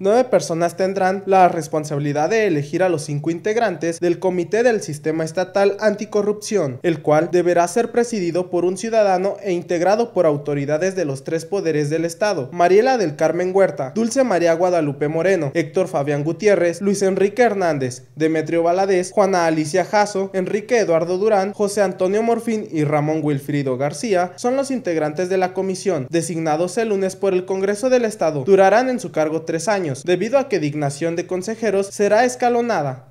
Nueve personas tendrán la responsabilidad de elegir a los cinco integrantes del Comité del Sistema Estatal Anticorrupción, el cual deberá ser presidido por un ciudadano e integrado por autoridades de los tres poderes del Estado. Mariela del Carmen Huerta, Dulce María Guadalupe Moreno, Héctor Fabián Gutiérrez, Luis Enrique Hernández, Demetrio Valadez, Juana Alicia Jaso, Enrique Eduardo Durán, José Antonio Morfín y Ramón Wilfrido García son los integrantes de la comisión, designados el lunes por el Congreso del Estado. Durarán en su cargo tres años debido a que dignación de consejeros será escalonada.